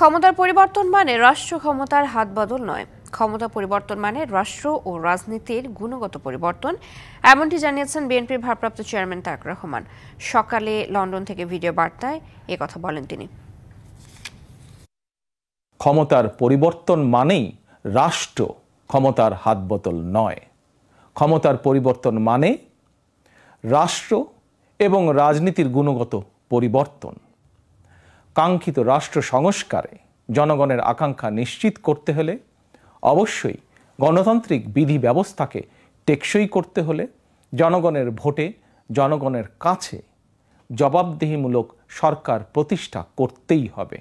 ক্ষমতার পরিবর্তন মানে রাষ্ট্র ক্ষমতার হাত বদল নয় ক্ষমতা পরিবর্তন মানে রাষ্ট্র ও রাজনীতির গুণগত পরিবর্তন এমনটি জানিয়েছেন বিএনপির ভারপ্রাপ্ত চেয়ারম্যান তাক রহমান সকালে লন্ডন থেকে ভিডিও বার্তায় এ কথা বলেন তিনি ক্ষমতার পরিবর্তন মানেই রাষ্ট্র ক্ষমতার হাত বদল নয় ক্ষমতার পরিবর্তন মানে রাষ্ট্র এবং রাজনীতির গুণগত পরিবর্তন কাঙ্ক্ষিত রাষ্ট্র সংস্কারে জনগণের আকাঙ্ক্ষা নিশ্চিত করতে হলে অবশ্যই গণতান্ত্রিক বিধি ব্যবস্থাকে টেকসই করতে হলে জনগণের ভোটে জনগণের কাছে জবাবদিহিমূলক সরকার প্রতিষ্ঠা করতেই হবে